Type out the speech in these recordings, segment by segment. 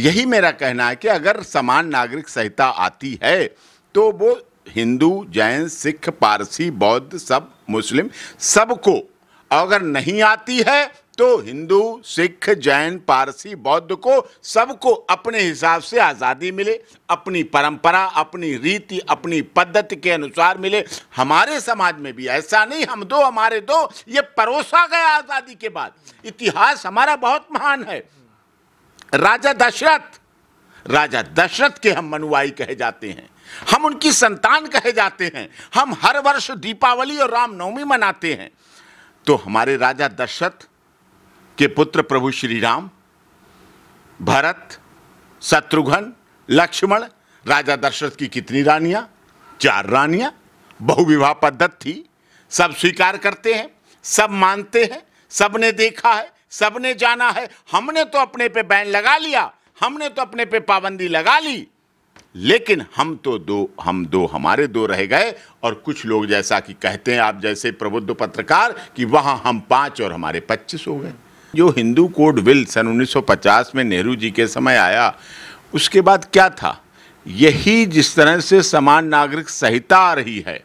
यही मेरा कहना है कि अगर समान नागरिक संहिता आती है तो वो हिंदू जैन सिख पारसी बौद्ध सब मुस्लिम सबको अगर नहीं आती है तो हिंदू सिख जैन पारसी बौद्ध को सबको अपने हिसाब से आज़ादी मिले अपनी परंपरा अपनी रीति अपनी पद्धति के अनुसार मिले हमारे समाज में भी ऐसा नहीं हम दो हमारे दो ये परोसा गया आज़ादी के बाद इतिहास हमारा बहुत महान है राजा दशरथ राजा दशरथ के हम मनुआई कहे जाते हैं हम उनकी संतान कहे जाते हैं हम हर वर्ष दीपावली और रामनवमी मनाते हैं तो हमारे राजा दशरथ के पुत्र प्रभु श्री राम भरत शत्रुघ्न लक्ष्मण राजा दशरथ की कितनी रानियां चार रानियां बहुविवाह पद्धति थी सब स्वीकार करते हैं सब मानते हैं सबने देखा है सबने जाना है हमने तो अपने पे बैन लगा लिया हमने तो अपने पे पाबंदी लगा ली लेकिन हम तो दो हम दो हमारे दो रह गए और कुछ लोग जैसा कि कहते हैं आप जैसे प्रबुद्ध पत्रकार कि वहां हम पांच और हमारे पच्चीस हो गए जो हिंदू कोड विल सन 1950 में नेहरू जी के समय आया उसके बाद क्या था यही जिस तरह से समान नागरिक संहिता आ रही है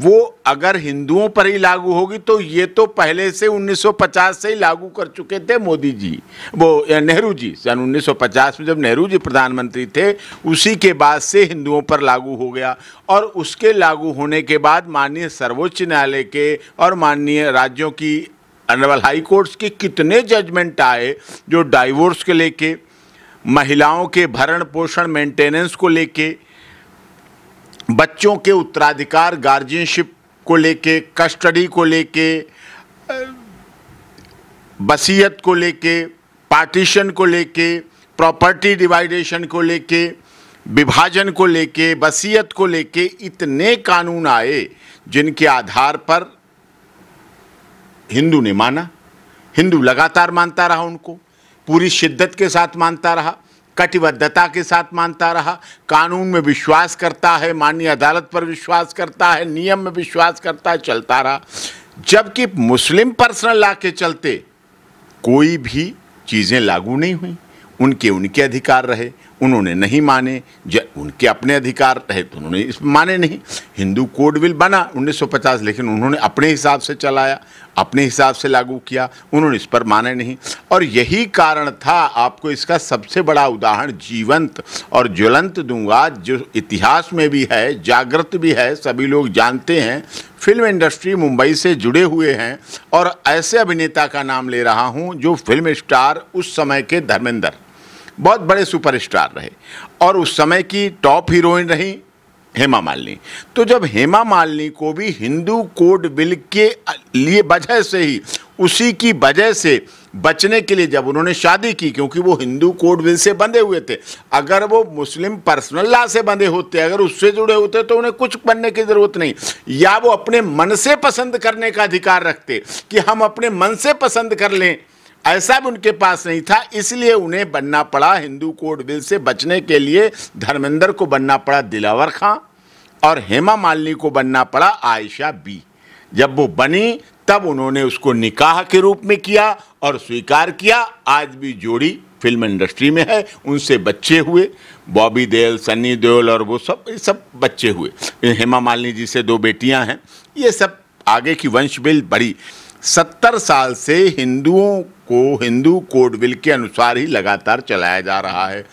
वो अगर हिंदुओं पर ही लागू होगी तो ये तो पहले से 1950 से ही लागू कर चुके थे मोदी जी वो नेहरू जी सन 1950 में जब नेहरू जी प्रधानमंत्री थे उसी के बाद से हिंदुओं पर लागू हो गया और उसके लागू होने के बाद माननीय सर्वोच्च न्यायालय के और माननीय राज्यों की अनवल हाई कोर्ट्स के कितने जजमेंट आए जो डाइवोर्स के लेके महिलाओं के भरण पोषण मेंटेनेंस को लेके बच्चों के उत्तराधिकार गार्जियनशिप को लेके कस्टडी को लेके बसीयत को लेके पार्टीशन को लेके प्रॉपर्टी डिवाइडेशन को लेके विभाजन को लेके बसीयत को लेके इतने कानून आए जिनके आधार पर हिंदू ने माना हिंदू लगातार मानता रहा उनको पूरी शिद्दत के साथ मानता रहा कटिबद्धता के साथ मानता रहा कानून में विश्वास करता है माननीय अदालत पर विश्वास करता है नियम में विश्वास करता है चलता रहा जबकि मुस्लिम पर्सनल लॉ के चलते कोई भी चीज़ें लागू नहीं हुई उनके उनके अधिकार रहे उन्होंने नहीं माने उनके अपने अधिकार रहे तो उन्होंने इस माने नहीं हिंदू कोड बिल बना 1950 लेकिन उन्होंने अपने हिसाब से चलाया अपने हिसाब से लागू किया उन्होंने इस पर माने नहीं और यही कारण था आपको इसका सबसे बड़ा उदाहरण जीवंत और ज्वलंत दूंगा जो इतिहास में भी है जागृत भी है सभी लोग जानते हैं फिल्म इंडस्ट्री मुंबई से जुड़े हुए हैं और ऐसे अभिनेता का नाम ले रहा हूँ जो फिल्म स्टार उस समय के धर्मेंद्र बहुत बड़े सुपरस्टार रहे और उस समय की टॉप हीरोइन रही हेमा मालिनी तो जब हेमा मालिनी को भी हिंदू कोड बिल के लिए वजह से ही उसी की वजह से बचने के लिए जब उन्होंने शादी की क्योंकि वो हिंदू कोड बिल से बंधे हुए थे अगर वो मुस्लिम पर्सनल लॉ से बंधे होते अगर उससे जुड़े होते तो उन्हें कुछ बनने की ज़रूरत नहीं या वो अपने मन से पसंद करने का अधिकार रखते कि हम अपने मन से पसंद कर लें ऐसा भी उनके पास नहीं था इसलिए उन्हें बनना पड़ा हिंदू कोड बिल से बचने के लिए धर्मेंद्र को बनना पड़ा दिलावर खां और हेमा मालिनी को बनना पड़ा आयशा बी जब वो बनी तब उन्होंने उसको निकाह के रूप में किया और स्वीकार किया आज भी जोड़ी फिल्म इंडस्ट्री में है उनसे बच्चे हुए बॉबी देओल सन्नी देओल और वो सब ये सब बच्चे हुए हेमा मालिनी जी से दो बेटियां हैं ये सब आगे की वंश बिल बड़ी सत्तर साल से हिंदुओं को हिंदू कोड बिल के अनुसार ही लगातार चलाया जा रहा है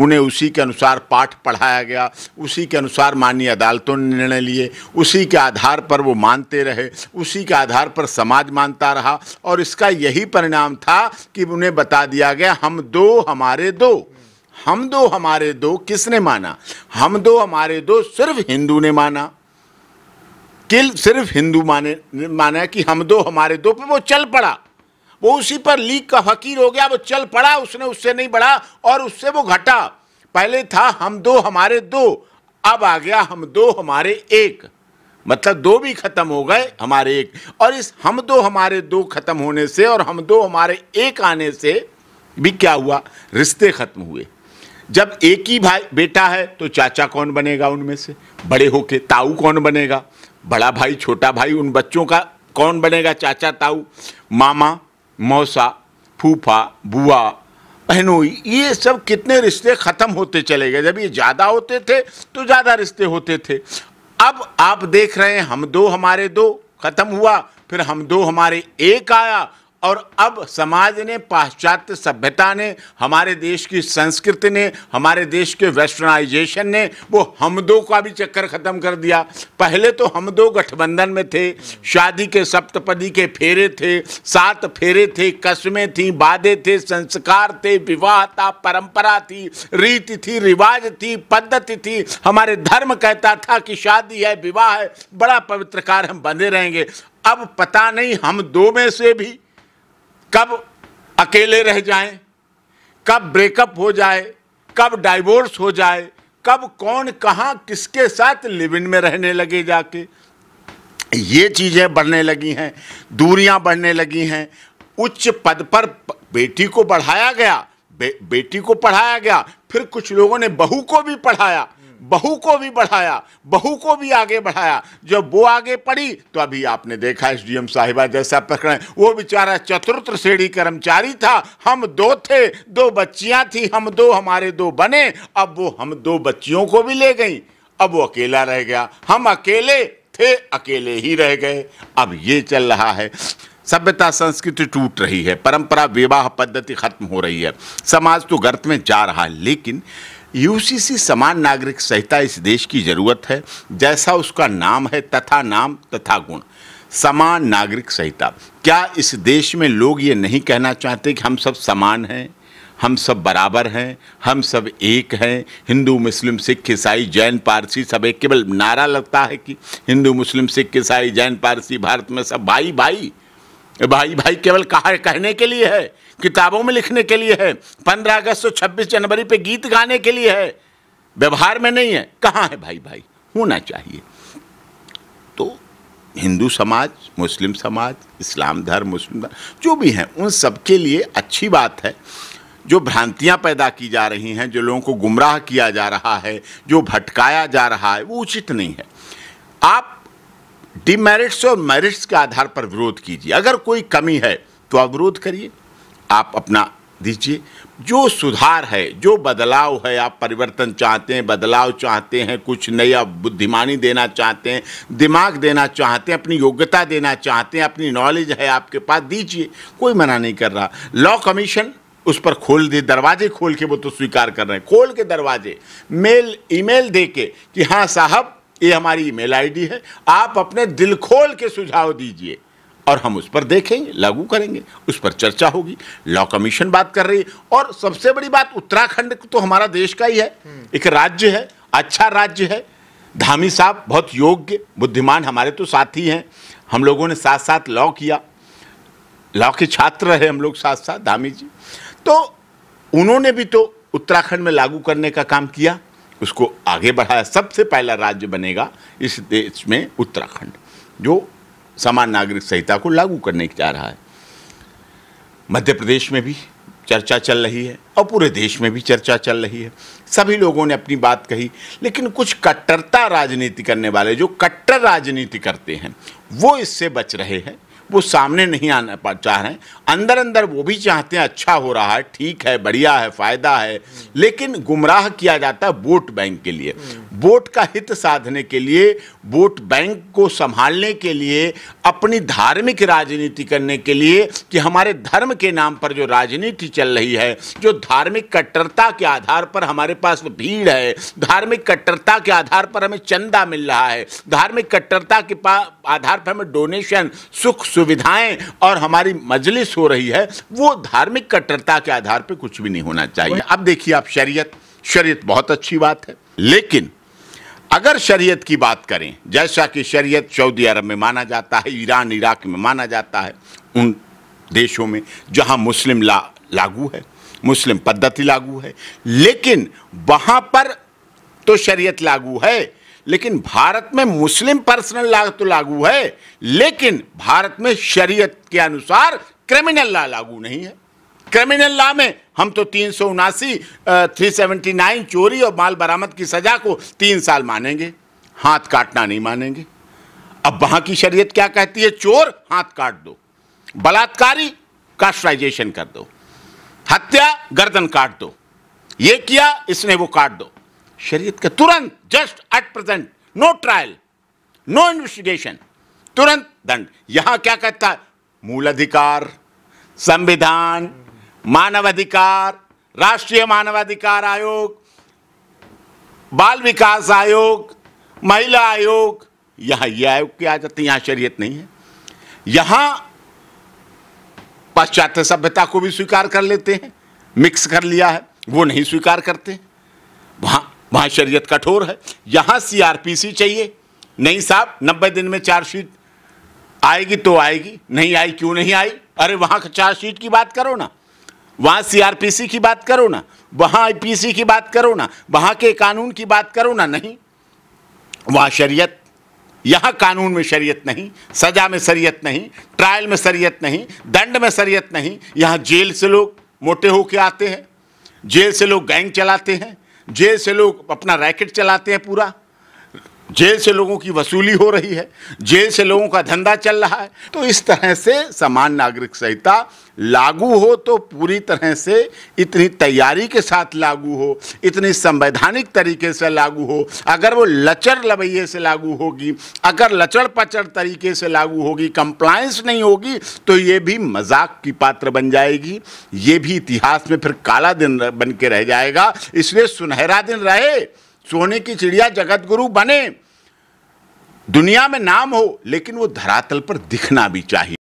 उन्हें उसी के अनुसार पाठ पढ़ाया गया उसी के अनुसार माननीय अदालतों ने निर्णय लिए उसी के आधार पर वो मानते रहे उसी के आधार पर समाज मानता रहा और इसका यही परिणाम था कि उन्हें बता दिया गया हम दो हमारे दो हम दो हमारे दो किसने माना हम दो हमारे दो सिर्फ हिंदू ने माना किल सिर्फ हिंदू माने माना कि हम दो हमारे दो पे वो चल पड़ा वो उसी पर लीग का फकीर हो गया वो चल पड़ा उसने उससे नहीं बढ़ा और उससे वो घटा पहले था हम दो हमारे दो अब आ गया हम दो हमारे एक मतलब दो भी खत्म हो गए हमारे एक और इस हम दो हमारे दो खत्म होने से और हम दो हमारे एक आने से भी क्या हुआ रिश्ते खत्म हुए जब एक ही भाई बेटा है तो चाचा कौन बनेगा उनमें से बड़े होके ताऊ कौन बनेगा बड़ा भाई छोटा भाई उन बच्चों का कौन बनेगा चाचा ताऊ मामा मौसा फूफा बुआ बहनोई ये सब कितने रिश्ते ख़त्म होते चले गए जब ये ज़्यादा होते थे तो ज़्यादा रिश्ते होते थे अब आप देख रहे हैं हम दो हमारे दो ख़त्म हुआ फिर हम दो हमारे एक आया और अब समाज ने पाश्चात्य सभ्यता ने हमारे देश की संस्कृति ने हमारे देश के वेस्टर्नाइजेशन ने वो हम दो का भी चक्कर ख़त्म कर दिया पहले तो हम दो गठबंधन में थे शादी के सप्तपदी के फेरे थे सात फेरे थे कस्में थी वादे थे संस्कार थे विवाह था परंपरा थी रीति थी रिवाज थी पद्धति थी हमारे धर्म कहता था कि शादी है विवाह है बड़ा पवित्रकार हम बंधे रहेंगे अब पता नहीं हम दो में से भी कब अकेले रह जाएं, कब ब्रेकअप हो जाए कब डाइवोर्स हो जाए कब कौन कहाँ किसके साथ लिविन में रहने लगे जाके ये चीज़ें बढ़ने लगी हैं दूरियां बढ़ने लगी हैं उच्च पद पर बेटी को बढ़ाया गया बे, बेटी को पढ़ाया गया फिर कुछ लोगों ने बहू को भी पढ़ाया बहू को भी बढ़ाया बहू को भी आगे बढ़ाया जब वो आगे पढ़ी तो अभी आपने देखा एस डी साहिबा जैसा प्रकरण वो बेचारा चतुर्थ श्रेणी कर्मचारी था हम दो थे दो बच्चियां थी हम दो हमारे दो बने अब वो हम दो बच्चियों को भी ले गई अब वो अकेला रह गया हम अकेले थे अकेले ही रह गए अब ये चल रहा है सभ्यता संस्कृति टूट रही है परंपरा विवाह पद्धति खत्म हो रही है समाज तो गर्त में जा रहा है लेकिन यूसीसी समान नागरिक संहिता इस देश की जरूरत है जैसा उसका नाम है तथा नाम तथा गुण समान नागरिक संहिता क्या इस देश में लोग ये नहीं कहना चाहते कि हम सब समान हैं हम सब बराबर हैं हम सब एक हैं हिंदू मुस्लिम सिख ईसाई जैन पारसी सब एक केवल नारा लगता है कि हिंदू मुस्लिम सिख ईसाई जैन पारसी भारत में सब भाई भाई भाई भाई केवल कहा कहने के लिए है किताबों में लिखने के लिए है पंद्रह अगस्त और छब्बीस जनवरी पे गीत गाने के लिए है व्यवहार में नहीं है कहाँ है भाई भाई होना चाहिए तो हिंदू समाज मुस्लिम समाज इस्लाम धर्म मुस्लिम धर्म जो भी हैं उन सबके लिए अच्छी बात है जो भ्रांतियाँ पैदा की जा रही हैं जो लोगों को गुमराह किया जा रहा है जो भटकाया जा रहा है वो उचित नहीं है आप डिमेरिट्स और मेरिट्स के आधार पर विरोध कीजिए अगर कोई कमी है तो आप विरोध करिए आप अपना दीजिए जो सुधार है जो बदलाव है आप परिवर्तन चाहते हैं बदलाव चाहते हैं कुछ नया बुद्धिमानी देना चाहते हैं दिमाग देना चाहते हैं अपनी योग्यता देना चाहते हैं अपनी नॉलेज है आपके पास दीजिए कोई मना नहीं कर रहा लॉ कमीशन उस पर खोल दे दरवाजे खोल के वो तो स्वीकार कर रहे हैं खोल के दरवाजे मेल ईमेल दे के कि हाँ साहब ये हमारी ईमेल आईडी है आप अपने दिल खोल के सुझाव दीजिए और हम उस पर देखेंगे लागू करेंगे उस पर चर्चा होगी लॉ कमीशन बात कर रही है और सबसे बड़ी बात उत्तराखंड तो हमारा देश का ही है एक राज्य है अच्छा राज्य है धामी साहब बहुत योग्य बुद्धिमान हमारे तो साथी हैं हम लोगों ने साथ साथ लॉ किया लॉ के छात्र रहे हम लोग साथ साथ धामी जी तो उन्होंने भी तो उत्तराखंड में लागू करने का काम किया उसको आगे बढ़ाया सबसे पहला राज्य बनेगा इस देश में उत्तराखंड जो समान नागरिक संहिता को लागू करने जा रहा है मध्य प्रदेश में भी चर्चा चल रही है और पूरे देश में भी चर्चा चल रही है सभी लोगों ने अपनी बात कही लेकिन कुछ कट्टरता राजनीति करने वाले जो कट्टर राजनीति करते हैं वो इससे बच रहे हैं वो सामने नहीं आना चाह रहे हैं अंदर अंदर वो भी चाहते हैं अच्छा हो रहा है ठीक है बढ़िया है फ़ायदा है लेकिन गुमराह किया जाता है वोट बैंक के लिए वोट का हित साधने के लिए वोट बैंक को संभालने के लिए अपनी धार्मिक राजनीति करने के लिए कि हमारे धर्म के नाम पर जो राजनीति चल रही है जो धार्मिक कट्टरता के आधार पर हमारे पास भीड़ है धार्मिक कट्टरता के आधार पर हमें चंदा मिल रहा है धार्मिक कट्टरता के आधार पर हमें डोनेशन सुख सुविधाएं और हमारी मजलिस हो रही है वो धार्मिक कट्टरता के आधार पर कुछ भी नहीं होना चाहिए अब देखिए आप शरीय शरीयत बहुत अच्छी बात है लेकिन अगर शरीयत की बात करें जैसा कि शरीयत सऊदी अरब में माना जाता है ईरान इराक में माना जाता है उन देशों में जहां मुस्लिम ला लागू है मुस्लिम पद्धति लागू है लेकिन वहां पर तो शरीयत लागू है लेकिन भारत में मुस्लिम पर्सनल लॉ तो लागू है लेकिन भारत में शरीयत के अनुसार क्रिमिनल लॉ लागू नहीं है क्रिमिनल लॉ में हम तो तीन सौ उनासी थ्री सेवेंटी नाइन चोरी और माल बरामद की सजा को तीन साल मानेंगे हाथ काटना नहीं मानेंगे अब वहां की शरीयत क्या कहती है चोर हाथ काट दो बलात्कारी कास्ट्राइजेशन कर दो हत्या गर्दन काट दो ये किया इसने वो काट दो शरीयत का तुरंत just at present no trial no investigation तुरंत दंड यहां क्या कहता है मूल अधिकार संविधान मानवाधिकार राष्ट्रीय मानवाधिकार आयोग बाल विकास आयोग महिला आयोग यहाँ ये आयोग की आ जाते हैं यहाँ शरीयत नहीं है यहाँ पाश्चात्य सभ्यता को भी स्वीकार कर लेते हैं मिक्स कर लिया है वो नहीं स्वीकार करते वहाँ वहाँ शरीयत कठोर है यहाँ सीआरपीसी चाहिए नहीं साहब नब्बे दिन में चार्जशीट आएगी तो आएगी नहीं आई क्यों नहीं आई अरे वहाँ चार्जशीट की बात करो ना वहाँ सीआरपीसी की बात करो ना वहाँ आईपीसी की बात करो ना वहाँ के कानून की बात करो ना नहीं वहाँ शरीयत यहाँ कानून में शरीयत नहीं सजा में शरीयत नहीं ट्रायल में शरीयत नहीं दंड में शरीयत नहीं यहाँ जेल से लोग मोटे होके आते हैं जेल से लोग गैंग चलाते हैं जेल से लोग अपना रैकेट चलाते हैं पूरा जेल से लोगों की वसूली हो रही है जेल से लोगों का धंधा चल रहा है तो इस तरह से समान नागरिक संहिता लागू हो तो पूरी तरह से इतनी तैयारी के साथ लागू हो इतनी संवैधानिक तरीके से लागू हो अगर वो लचर लवैये से लागू होगी अगर लचड़ पचड़ तरीके से लागू होगी कंप्लायंस नहीं होगी तो ये भी मजाक की पात्र बन जाएगी ये भी इतिहास में फिर काला दिन बन के रह जाएगा इसलिए सुनहरा दिन रहे सोने की चिड़िया जगत गुरु बने दुनिया में नाम हो लेकिन वो धरातल पर दिखना भी चाहिए